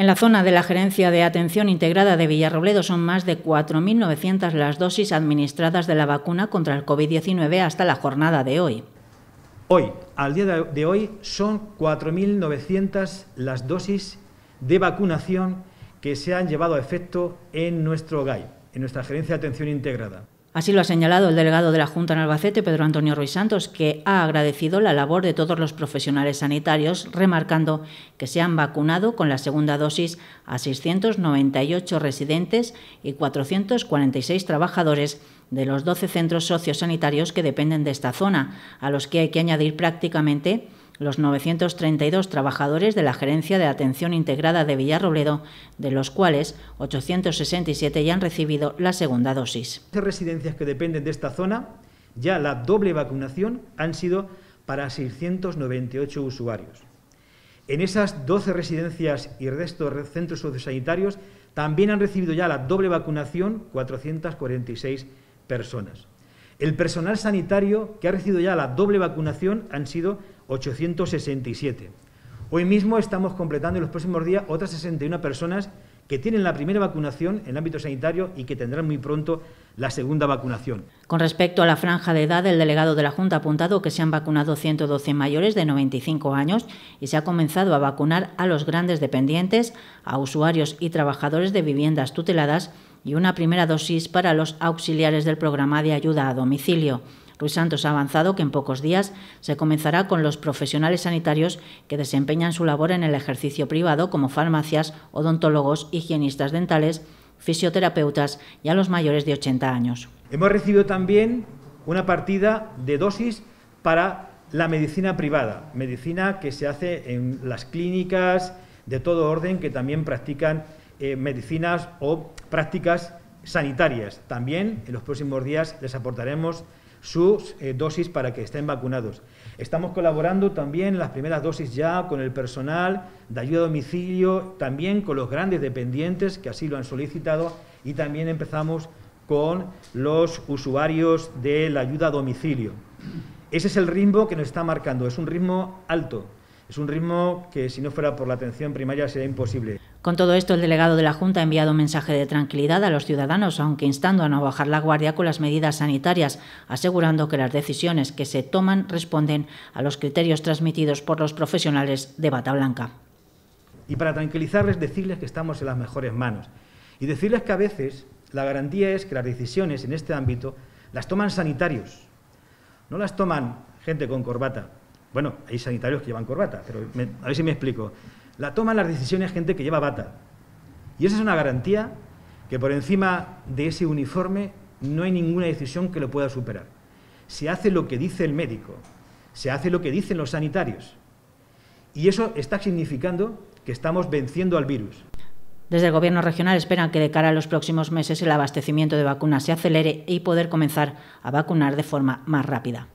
En la zona de la Gerencia de Atención Integrada de Villarrobledo son más de 4.900 las dosis administradas de la vacuna contra el COVID-19 hasta la jornada de hoy. Hoy, al día de hoy, son 4.900 las dosis de vacunación que se han llevado a efecto en nuestro GAI, en nuestra Gerencia de Atención Integrada. Así lo ha señalado el delegado de la Junta en Albacete, Pedro Antonio Ruiz Santos, que ha agradecido la labor de todos los profesionales sanitarios, remarcando que se han vacunado con la segunda dosis a 698 residentes y 446 trabajadores de los 12 centros sociosanitarios que dependen de esta zona, a los que hay que añadir prácticamente los 932 trabajadores de la Gerencia de Atención Integrada de Villarrobledo, de los cuales 867 ya han recibido la segunda dosis. Las residencias que dependen de esta zona, ya la doble vacunación han sido para 698 usuarios. En esas 12 residencias y restos centros sociosanitarios también han recibido ya la doble vacunación 446 personas. El personal sanitario que ha recibido ya la doble vacunación han sido 867. Hoy mismo estamos completando en los próximos días otras 61 personas que tienen la primera vacunación en ámbito sanitario y que tendrán muy pronto la segunda vacunación. Con respecto a la franja de edad, el delegado de la Junta ha apuntado que se han vacunado 112 mayores de 95 años y se ha comenzado a vacunar a los grandes dependientes, a usuarios y trabajadores de viviendas tuteladas y una primera dosis para los auxiliares del programa de ayuda a domicilio. Luis Santos ha avanzado que en pocos días se comenzará con los profesionales sanitarios que desempeñan su labor en el ejercicio privado como farmacias, odontólogos, higienistas dentales, fisioterapeutas y a los mayores de 80 años. Hemos recibido también una partida de dosis para la medicina privada, medicina que se hace en las clínicas de todo orden que también practican eh, medicinas o prácticas sanitarias. También en los próximos días les aportaremos sus eh, dosis para que estén vacunados. Estamos colaborando también las primeras dosis ya con el personal de ayuda a domicilio, también con los grandes dependientes que así lo han solicitado y también empezamos con los usuarios de la ayuda a domicilio. Ese es el ritmo que nos está marcando, es un ritmo alto, es un ritmo que si no fuera por la atención primaria sería imposible. Con todo esto, el delegado de la Junta ha enviado un mensaje de tranquilidad a los ciudadanos, aunque instando a no bajar la guardia con las medidas sanitarias, asegurando que las decisiones que se toman responden a los criterios transmitidos por los profesionales de bata blanca. Y para tranquilizarles, decirles que estamos en las mejores manos y decirles que a veces la garantía es que las decisiones en este ámbito las toman sanitarios, no las toman gente con corbata. Bueno, hay sanitarios que llevan corbata, pero a ver si me explico la toman las decisiones gente que lleva bata. Y esa es una garantía que por encima de ese uniforme no hay ninguna decisión que lo pueda superar. Se hace lo que dice el médico, se hace lo que dicen los sanitarios. Y eso está significando que estamos venciendo al virus. Desde el Gobierno regional esperan que de cara a los próximos meses el abastecimiento de vacunas se acelere y poder comenzar a vacunar de forma más rápida.